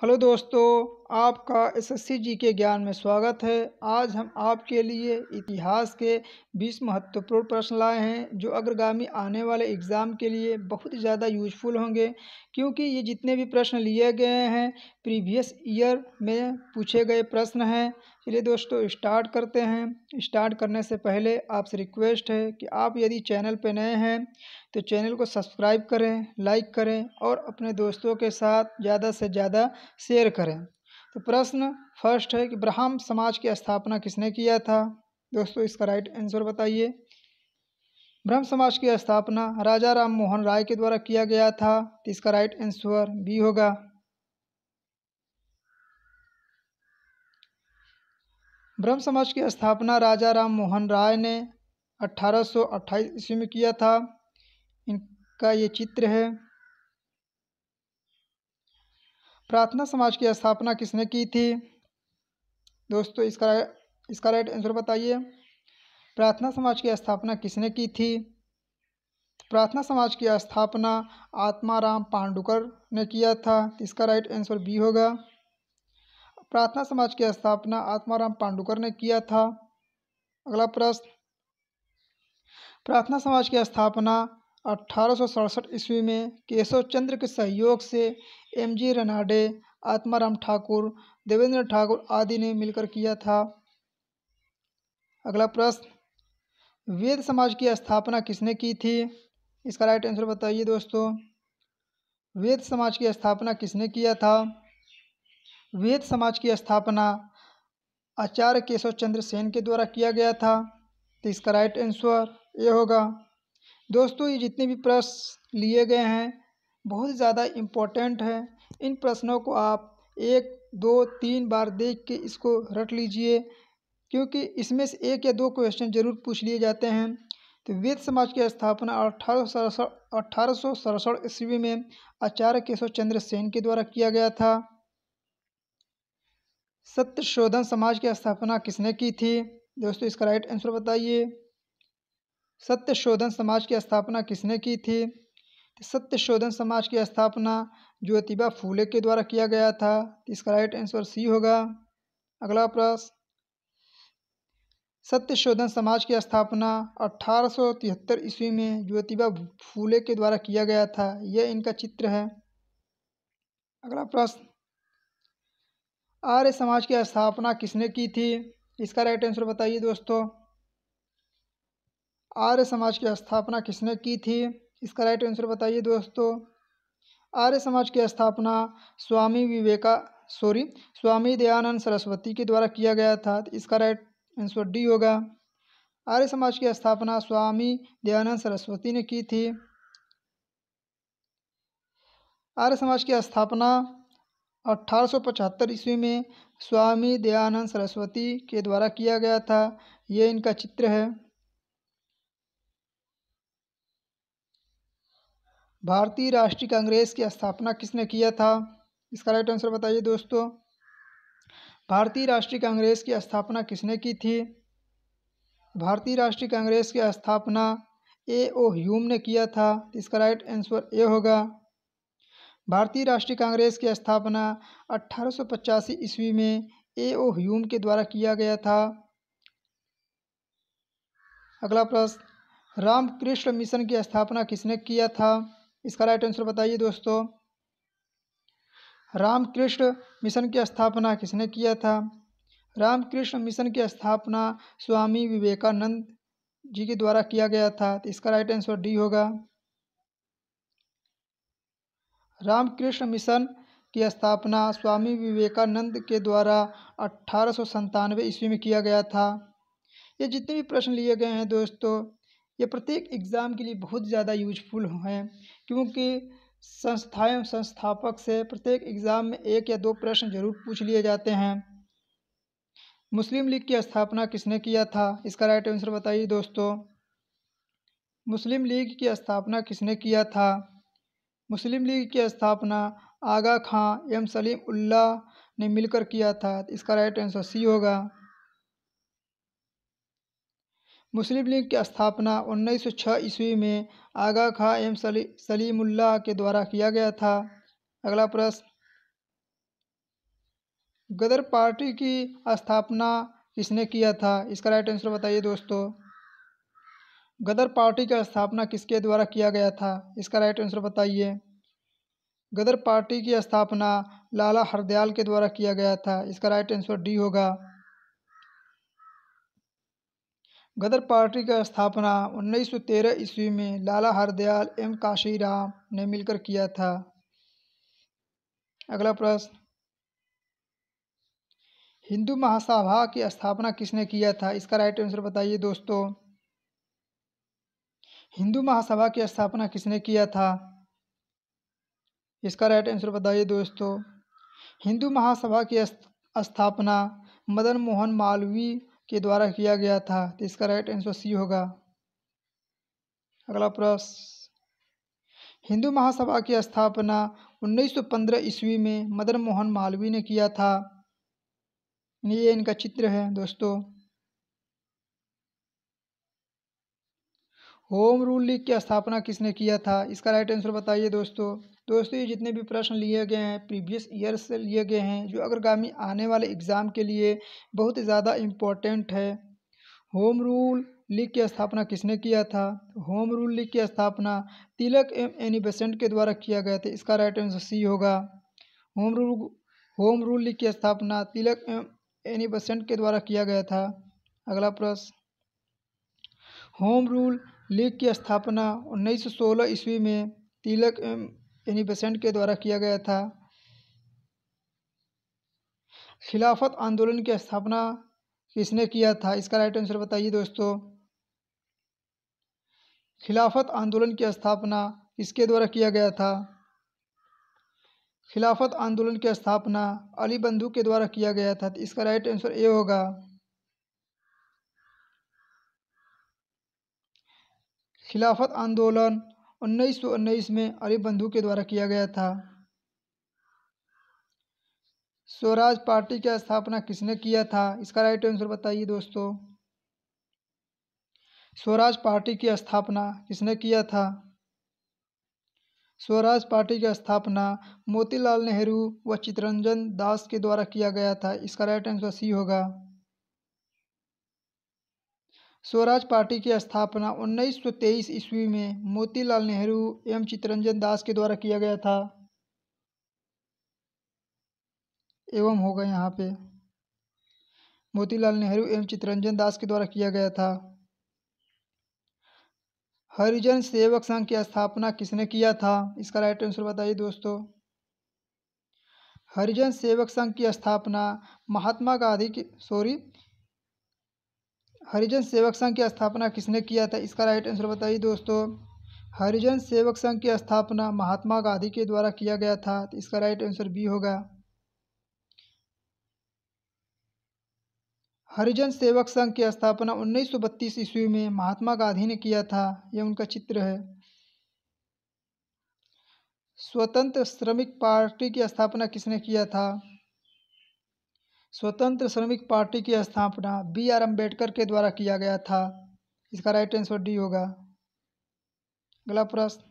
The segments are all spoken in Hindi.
हेलो दोस्तों आपका एसएससी जीके ज्ञान में स्वागत है आज हम आपके लिए इतिहास के 20 महत्वपूर्ण प्रश्न लाए हैं जो अग्रगामी आने वाले एग्ज़ाम के लिए बहुत ज़्यादा यूजफुल होंगे क्योंकि ये जितने भी प्रश्न लिए गए हैं प्रीवियस ईयर में पूछे गए प्रश्न हैं चलिए दोस्तों स्टार्ट करते हैं स्टार्ट करने से पहले आपसे रिक्वेस्ट है कि आप यदि चैनल पर नए हैं तो चैनल को सब्सक्राइब करें लाइक करें और अपने दोस्तों के साथ ज़्यादा से ज़्यादा शेयर करें तो प्रश्न फर्स्ट है कि ब्राह्म समाज की स्थापना किसने किया था दोस्तों इसका राइट आंसर बताइए ब्रह्म समाज की स्थापना राजा राम मोहन राय के द्वारा किया गया था तो इसका राइट आंसर बी होगा ब्रह्म समाज की स्थापना राजा राम मोहन राय ने 1828 ईस्वी में किया था इनका ये चित्र है प्रार्थना समाज की स्थापना किसने की थी दोस्तों इसका इसका राइट आंसर बताइए प्रार्थना समाज की स्थापना किसने की थी प्रार्थना समाज की स्थापना आत्माराम पांडुकर ने किया था इसका राइट आंसर बी होगा प्रार्थना समाज की स्थापना आत्माराम पांडुकर ने किया था अगला प्रश्न प्रार्थना समाज की स्थापना अठारह ईस्वी में केशव चंद्र के सहयोग से एम जी रनाडे आत्माराम ठाकुर देवेंद्र ठाकुर आदि ने मिलकर किया था अगला प्रश्न वेद समाज की स्थापना किसने की थी इसका राइट आंसर बताइए दोस्तों वेद समाज की स्थापना किसने किया था वेद समाज की स्थापना आचार्य केशव चंद्र सेन के द्वारा किया गया था तो इसका राइट आंसर ये होगा दोस्तों ये जितने भी प्रश्न लिए गए हैं बहुत ज़्यादा इम्पोर्टेंट है इन प्रश्नों को आप एक दो तीन बार देख के इसको रट लीजिए क्योंकि इसमें से एक या दो क्वेश्चन जरूर पूछ लिए जाते हैं तो वेद समाज की स्थापना अठारह सौ सड़सठ ईस्वी में आचार्य केशव चंद्र सेन के द्वारा किया गया था सत्य शोधन समाज की स्थापना किसने की थी दोस्तों इसका राइट आंसर बताइए सत्य शोधन समाज की स्थापना किसने की थी सत्य शोधन समाज की स्थापना ज्योतिबा फूले के द्वारा किया गया था इसका राइट आंसर सी होगा अगला प्रश्न सत्य शोधन समाज की स्थापना अठारह ईस्वी में ज्योतिबा फूले के द्वारा किया गया था यह इनका चित्र है अगला प्रश्न आर्य समाज की स्थापना किसने की थी इसका राइट आंसर बताइए दोस्तों आर्य समाज की स्थापना किसने की थी इसका राइट आंसर बताइए दोस्तों आर्य समाज की स्थापना स्वामी विवेका सॉरी स्वामी दयानंद सरस्वती के द्वारा किया गया था तो इसका राइट आंसर डी होगा आर्य समाज की स्थापना स्वामी दयानंद सरस्वती ने की थी आर्य समाज की स्थापना 1875 ईस्वी में स्वामी दयानंद सरस्वती के द्वारा किया गया था ये इनका चित्र है भारतीय राष्ट्रीय कांग्रेस की स्थापना किसने किया था इसका राइट आंसर बताइए दोस्तों भारतीय राष्ट्रीय कांग्रेस की स्थापना किसने की थी भारतीय राष्ट्रीय कांग्रेस की स्थापना ए ओ ह्यूम ने किया था इसका राइट आंसर ए होगा भारतीय राष्ट्रीय कांग्रेस की स्थापना अठारह ईस्वी में ए ओ ह्यूम के द्वारा किया गया था अगला प्रश्न रामकृष्ण मिशन की स्थापना किसने किया था इसका राइट आंसर बताइए दोस्तों रामकृष्ण मिशन की स्थापना किसने किया था रामकृष्ण मिशन की स्थापना स्वामी विवेकानंद जी के द्वारा किया गया था तो इसका राइट आंसर डी होगा रामकृष्ण मिशन की स्थापना स्वामी विवेकानंद के द्वारा अठारह ईस्वी में किया गया था ये जितने भी प्रश्न लिए गए हैं दोस्तों ये प्रत्येक एग्ज़ाम के लिए बहुत ज़्यादा यूजफुल हैं क्योंकि संस्थाएं संस्थापक से प्रत्येक एग्ज़ाम में एक या दो प्रश्न जरूर पूछ लिए जाते हैं मुस्लिम लीग की स्थापना किसने किया था इसका राइट आंसर बताइए दोस्तों मुस्लिम लीग की स्थापना किसने किया था मुस्लिम लीग की स्थापना आगा खां एम सलीम उल्ला ने मिलकर किया था इसका राइट आंसर सी होगा मुस्लिम लीग की स्थापना 1906 ईस्वी में आगा खां एम सली, सलीमुल्लाह के द्वारा किया गया था अगला प्रश्न गदर पार्टी की स्थापना किसने किया था इसका राइट आंसर बताइए दोस्तों गदर पार्टी की स्थापना किसके द्वारा किया गया था इसका राइट आंसर बताइए गदर पार्टी की स्थापना लाला हरदयाल के द्वारा किया गया था इसका राइट आंसर डी होगा गदर पार्टी का स्थापना 1913 ईस्वी में लाला हरदयाल एम काशीराम ने मिलकर किया था अगला प्रश्न हिंदू महासभा की स्थापना किसने किया था इसका राइट आंसर बताइए दोस्तों हिंदू महासभा की स्थापना किसने किया था इसका राइट आंसर बताइए दोस्तों हिंदू महासभा की स्थापना मदन मोहन मालवीय के द्वारा किया गया था तो इसका राइट आंसर सी होगा अगला प्रश्न हिंदू महासभा की स्थापना 1915 ईस्वी में मदन मोहन मालवी ने किया था ये इनका चित्र है दोस्तों होम रूल लीग की स्थापना किसने किया था इसका राइट आंसर बताइए दोस्तों दोस्तों ये जितने भी प्रश्न लिए गए हैं प्रीवियस ईयर से लिए गए हैं जो अग्रगामी आने वाले एग्ज़ाम के लिए बहुत ज़्यादा इम्पोर्टेंट है होम रूल लीग की स्थापना किसने किया था होम रूल लीग की स्थापना तिलक एम एनी बेसेंट के द्वारा किया गया था इसका राइट आंसर सी होगा home rule home rule league की स्थापना तिलक एम एनी बेसेंट के द्वारा किया गया था अगला प्रश्न होम रूल लीग की स्थापना 1916 ईस्वी में तिलक एम यानी बेसेंट के द्वारा किया गया था खिलाफत आंदोलन की स्थापना किसने किया था इसका राइट आंसर बताइए दोस्तों खिलाफत आंदोलन की स्थापना किसके द्वारा किया गया था खिलाफत आंदोलन की स्थापना अली बंधु के द्वारा किया गया था तो इसका राइट आंसर ए होगा खिलाफत आंदोलन उन्नीस सौ उन्नीस में अरिबंधु बंधु के द्वारा किया गया था स्वराज पार्टी की स्थापना किसने किया था इसका राइट आंसर बताइए दोस्तों स्वराज पार्टी की स्थापना किसने किया था स्वराज पार्टी की स्थापना मोतीलाल नेहरू व चितरंजन दास के द्वारा किया गया था इसका राइट आंसर सी होगा स्वराज पार्टी की स्थापना उन्नीस सौ तेईस ईस्वी में मोतीलाल नेहरू एवं चित्तरंजन दास के द्वारा किया गया था एवं होगा यहाँ पे मोतीलाल नेहरू एवं चित्तरंजन दास के द्वारा किया गया था हरिजन सेवक संघ की स्थापना किसने किया था इसका राइट आंसर बताइए दोस्तों हरिजन सेवक संघ की स्थापना महात्मा गांधी की सॉरी हरिजन सेवक संघ की स्थापना किसने किया था इसका राइट आंसर बताइए दोस्तों हरिजन सेवक संघ की स्थापना महात्मा गांधी के द्वारा किया गया था तो इसका राइट आंसर बी होगा हरिजन सेवक संघ की स्थापना 1932 ईस्वी में महात्मा गांधी ने किया था यह उनका चित्र है स्वतंत्र श्रमिक पार्टी की स्थापना किसने किया था स्वतंत्र श्रमिक पार्टी की स्थापना बी आर अम्बेडकर के द्वारा किया गया था इसका राइट आंसर डी होगा अगला प्रश्न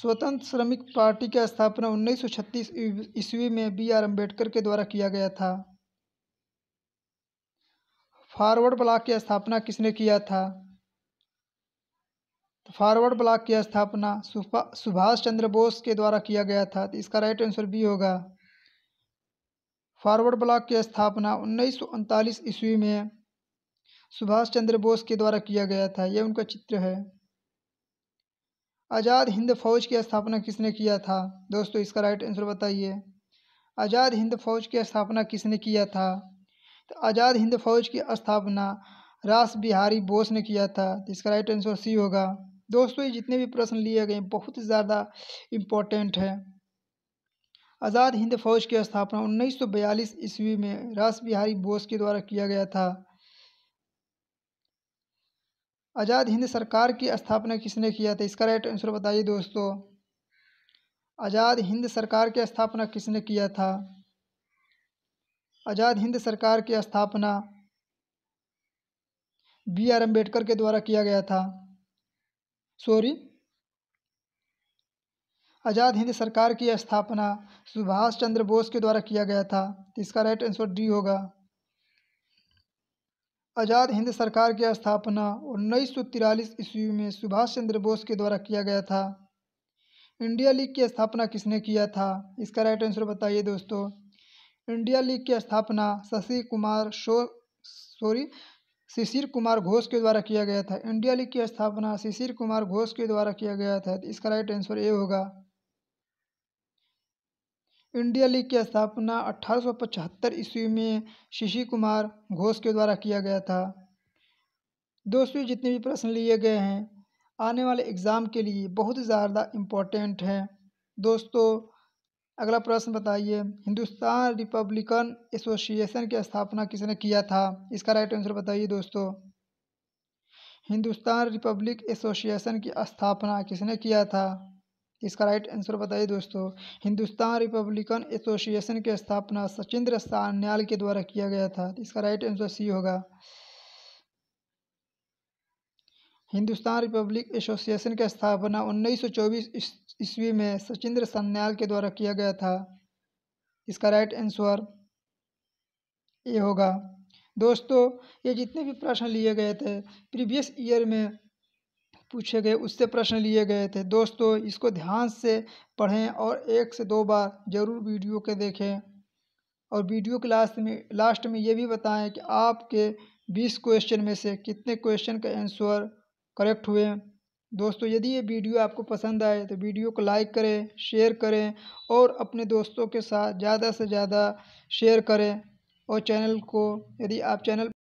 स्वतंत्र श्रमिक पार्टी की स्थापना 1936 ईस्वी में बी आर अम्बेडकर के द्वारा किया गया था फॉरवर्ड ब्लॉक की स्थापना किसने किया था तो फॉरवर्ड ब्लॉक की स्थापना सुभाष चंद्र बोस के द्वारा किया गया था तो इसका राइट आंसर बी होगा फॉरवर्ड ब्लॉक की स्थापना उन्नीस ईस्वी में सुभाष चंद्र बोस के द्वारा किया गया था यह उनका चित्र है आज़ाद हिंद फौज की स्थापना किसने किया था दोस्तों इसका राइट आंसर बताइए आज़ाद हिंद फौज की स्थापना किसने किया था तो आज़ाद हिंद फौज की स्थापना रास बिहारी बोस ने किया था तो इसका राइट आंसर सी होगा दोस्तों ये जितने भी प्रश्न लिए गए बहुत ज़्यादा इम्पोर्टेंट है आज़ाद हिंद फौज की स्थापना 1942 ईस्वी में रास बिहारी बोस के द्वारा किया गया था आज़ाद हिंद सरकार की स्थापना किसने किया था इसका राइट आंसर बताइए दोस्तों आज़ाद हिंद सरकार की स्थापना किसने किया था आज़ाद हिंद सरकार की स्थापना बी आर अम्बेडकर के द्वारा किया गया था सॉरी आज़ाद हिंद सरकार की स्थापना सुभाष चंद्र बोस के द्वारा किया गया था इसका राइट आंसर डी होगा आज़ाद हिंद सरकार की स्थापना उन्नीस सौ तिरालीस ईस्वी में सुभाष चंद्र बोस के द्वारा किया गया था इंडिया लीग की स्थापना किसने किया था इसका राइट आंसर बताइए दोस्तों इंडिया लीग की स्थापना शशि कुमार शो सॉरी शिशिर कुमार घोष के द्वारा किया गया था इंडिया लीग की स्थापना शिशिर कुमार घोष के द्वारा किया गया था इसका राइट आंसर ए होगा इंडिया लीग की स्थापना अठारह ईस्वी में शिशि कुमार घोष के द्वारा किया गया था दोस्तों जितने भी प्रश्न लिए गए हैं आने वाले एग्ज़ाम के लिए बहुत ज़्यादा इम्पोर्टेंट हैं दोस्तों अगला प्रश्न बताइए हिंदुस्तान रिपब्लिकन एसोसिएशन की स्थापना किसने किया था इसका राइट आंसर बताइए दोस्तों हिंदुस्तान रिपब्लिक एसोसिएशन की स्थापना किसने किया था इसका राइट आंसर बताइए दोस्तों हिंदुस्तान रिपब्लिकन एसोसिएशन की स्थापना सचिंद्र सान्याल के द्वारा किया गया था इसका राइट आंसर सी होगा हिंदुस्तान रिपब्लिक एसोसिएशन की स्थापना 1924 ईस्वी में सचिंद्र सान्याल के द्वारा किया गया था इसका राइट आंसर ए होगा दोस्तों ये जितने भी प्रश्न लिए गए थे प्रीवियस ईयर में पूछे गए उससे प्रश्न लिए गए थे दोस्तों इसको ध्यान से पढ़ें और एक से दो बार ज़रूर वीडियो के देखें और वीडियो के लास्ट में लास्ट में ये भी बताएं कि आपके बीस क्वेश्चन में से कितने क्वेश्चन का आंसर करेक्ट हुए दोस्तों यदि ये वीडियो आपको पसंद आए तो वीडियो को लाइक करें शेयर करें और अपने दोस्तों के साथ ज़्यादा से ज़्यादा शेयर करें और चैनल को यदि आप चैनल